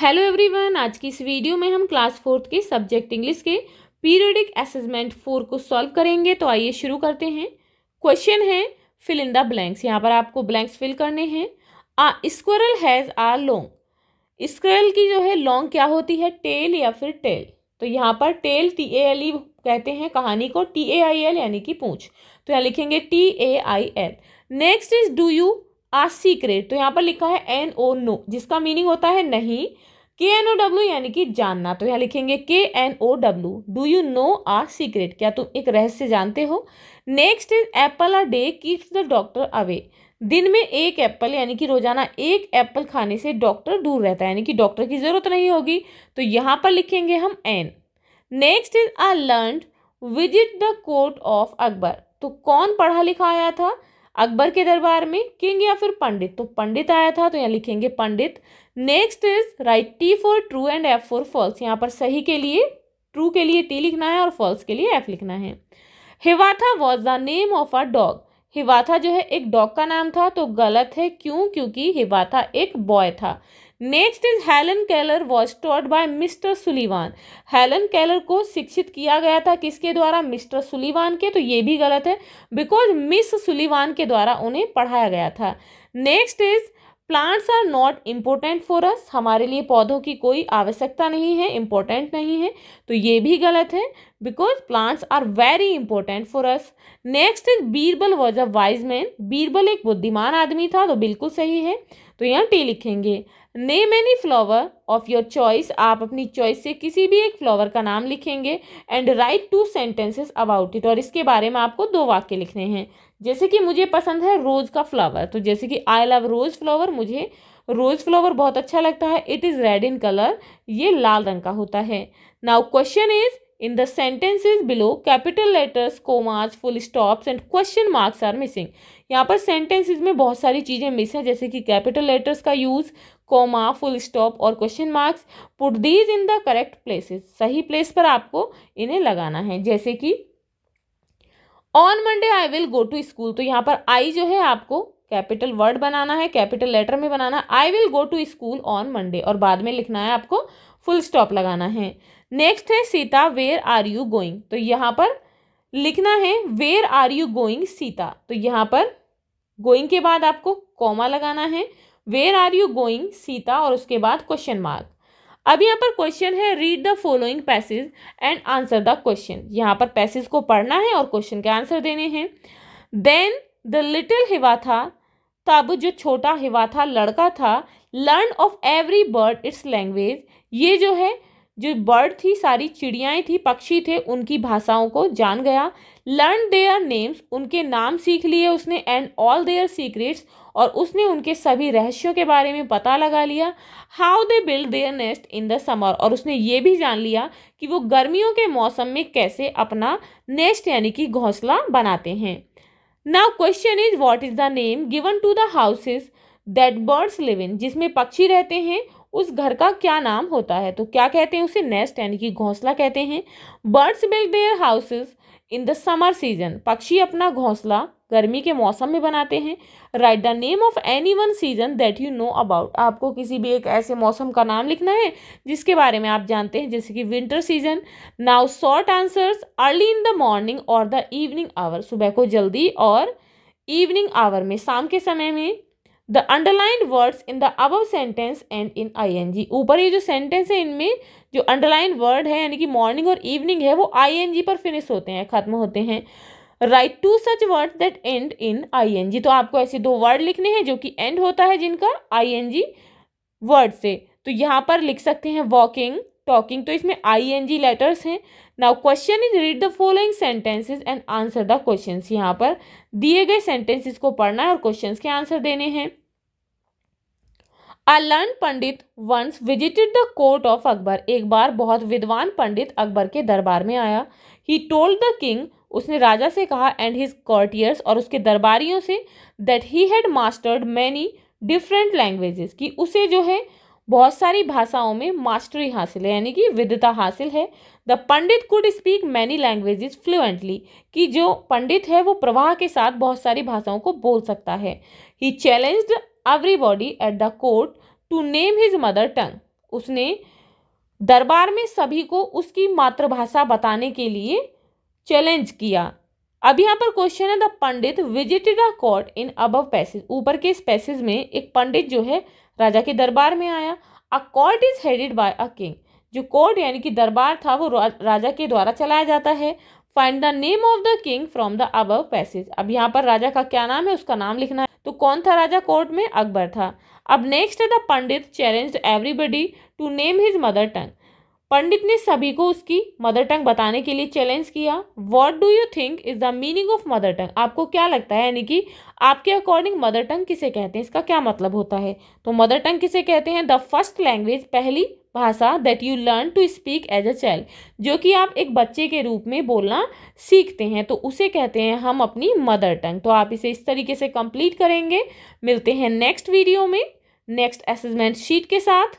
Hello everyone आज की इस वीडियो में हम क्लास फोर्थ के सब्जेक्ट इंग्लिश के पीरियडिक असेसमेंट फोर को सॉल्व करेंगे तो आइए शुरू करते हैं क्वेश्चन है फिल इन द ब्लैंक्स यहाँ पर आपको ब्लैंक्स फिल करने हैं आ स्क्वरल हैज़ आ लॉन्ग स्क्वरल की जो है लॉन्ग क्या होती है टेल या फिर टेल तो यहाँ पर tell T A L E कहते हैं कहानी को टी ए आई एल यानी कि पूछ तो यहाँ लिखेंगे T A I L next is do you a secret तो यहाँ पर लिखा है एन ओ नो जिसका मीनिंग होता है नहीं के एन ओ डब्ल्यू यानी कि जानना तो यहाँ लिखेंगे K N O W do you know a secret क्या तुम एक रहस्य जानते हो next is apple a day keeps the doctor away दिन में एक एप्पल यानी कि रोजाना एक एप्पल खाने से डॉक्टर दूर रहता है यानी कि डॉक्टर की ज़रूरत नहीं होगी तो यहाँ पर लिखेंगे हम N next is a learned visit the court of Akbar तो कौन पढ़ा लिखा आया था अकबर के दरबार में किंग या फिर पंडित तो पंडित आया था तो यहाँ लिखेंगे pandit next is write T for true and F for false यहाँ पर सही के लिए ट्रू के लिए टी लिखना है और फॉल्स के लिए एफ लिखना है Hiawatha was the name of a dog Hiawatha जो है एक डॉग का नाम था तो गलत है क्यों क्योंकि हिवाथा एक बॉय था next is Helen Keller was taught by Mr Sullivan Helen Keller को शिक्षित किया गया था किसके द्वारा मिस्टर सुलीवान के तो ये भी गलत है बिकॉज मिस सुलीवान के द्वारा उन्हें पढ़ाया गया था next is plants are not important for us हमारे लिए पौधों की कोई आवश्यकता नहीं है इम्पोर्टेंट नहीं है तो ये भी गलत है because plants are very important for us next is Birbal was a wise man Birbal एक बुद्धिमान आदमी था तो बिल्कुल सही है तो यहाँ टी लिखेंगे name any flower of your choice आप अपनी चॉइस से किसी भी एक फ्लावर का नाम लिखेंगे and write two sentences about it और इसके बारे में आपको दो वाक्य लिखने हैं जैसे कि मुझे पसंद है रोज़ का फ्लावर तो जैसे कि आई लव रोज़ फ्लावर मुझे रोज़ फ्लावर बहुत अच्छा लगता है it is red in colour ये लाल रंग का होता है now question is In the sentences below, capital letters, commas, full stops and question marks are missing. यहाँ पर sentences में बहुत सारी चीज़ें मिस हैं जैसे कि कैपिटल लेटर्स का यूज़ कोमा फुल स्टॉप और question marks put these in the correct places सही प्लेस पर आपको इन्हें लगाना है जैसे कि on Monday I will go to school तो यहाँ पर आई जो है आपको कैपिटल वर्ड बनाना है कैपिटल लेटर में बनाना है I will go to school on Monday और बाद में लिखना है आपको फुल स्टॉप लगाना है नेक्स्ट है Sita where are you going तो यहाँ पर लिखना है where are you going Sita तो यहाँ पर गोइंग के बाद आपको कॉमा लगाना है where are you going Sita और उसके बाद क्वेश्चन मार्क अब यहाँ पर क्वेश्चन है read the following passage and answer the question यहाँ पर पैसेज को पढ़ना है और क्वेश्चन के आंसर देने हैं देन द लिटिल हिवाथा तब जो छोटा हिवा था लड़का था learn of every bird its language ये जो है जो बर्ड थी सारी चिड़ियाएँ थी पक्षी थे उनकी भाषाओं को जान गया लर्न देयर नेम्स उनके नाम सीख लिए उसने एंड ऑल देयर सीक्रेट्स और उसने उनके सभी रहस्यों के बारे में पता लगा लिया how they build their nest in the summer और उसने ये भी जान लिया कि वो गर्मियों के मौसम में कैसे अपना नेस्ट यानी कि घोंसला बनाते हैं now question is what is the name given to the houses that birds live in जिसमें पक्षी रहते हैं उस घर का क्या नाम होता है तो क्या कहते हैं उसे नेस्ट यानी कि घोंसला कहते हैं birds build their houses in the summer season पक्षी अपना घोंसला गर्मी के मौसम में बनाते हैं write the name of any one season that you know about आपको किसी भी एक ऐसे मौसम का नाम लिखना है जिसके बारे में आप जानते हैं जैसे कि winter season now short answers early in the morning और द इवनिंग आवर सुबह को जल्दी और इवनिंग आवर में शाम के समय में the underline words in the above sentence end in I N G ऊपर ये जो सेंटेंस है इनमें जो अंडरलाइन वर्ड है यानी कि मॉर्निंग और इवनिंग है वो आई एन जी पर फिनिश होते हैं खत्म होते हैं write two such word that end in ING तो आपको ऐसे दो वर्ड लिखने हैं जो कि एंड होता है जिनका आईएनजी वर्ड से तो यहाँ पर लिख सकते हैं वॉकिंग टॉकिंग तो इसमें आई एन जी लेटर्स हैं now question is read the following sentences and answer the question यहाँ पर दिए गए सेंटेंसेस को पढ़ना है और क्वेश्चन के आंसर देने हैं a learned pandit once visited the court of Akbar एक बार बहुत विद्वान पंडित अकबर के दरबार में आया ही टोल्ड द किंग उसने राजा से कहा एंड हिज कॉर्टियर्स और उसके दरबारियों से that he had mastered many different languages कि उसे जो है बहुत सारी भाषाओं में मास्टरी हासिल है यानी कि विद्यता हासिल है the pandit could speak many languages fluently कि जो पंडित है वो प्रवाह के साथ बहुत सारी भाषाओं को बोल सकता है he challenged body at the court to name his mother tongue उसने दरबार में सभी को उसकी मातृभाषा बताने के लिए चैलेंज किया अब यहाँ पर क्वेश्चन है the pandit visited a court in above passage ऊपर के इस पैसेज में एक पंडित जो है राजा के दरबार में आया a court is headed by a king जो कोर्ट यानी कि दरबार था वो राजा के द्वारा चलाया जाता है find the name of the king from the above passage अब यहाँ पर राजा का क्या नाम है उसका नाम लिखना है तो कौन था राजा कोर्ट में अकबर था अब नेक्स्ट है the pandit challenge everybody to name his mother tongue pandit ने सभी को उसकी मदर टंग बताने के लिए चैलेंज किया what do you think is the meaning of mother tongue आपको क्या लगता है यानी कि आपके अकॉर्डिंग मदर टंग किसे कहते हैं इसका क्या मतलब होता है तो मदर टंग किसे कहते हैं द फर्स्ट लैंग्वेज पहली भाषा that you learn to speak as a child जो कि आप एक बच्चे के रूप में बोलना सीखते हैं तो उसे कहते हैं हम अपनी मदर टंग तो आप इसे इस तरीके से कंप्लीट करेंगे मिलते हैं नेक्स्ट वीडियो में नेक्स्ट असेसमेंट शीट के साथ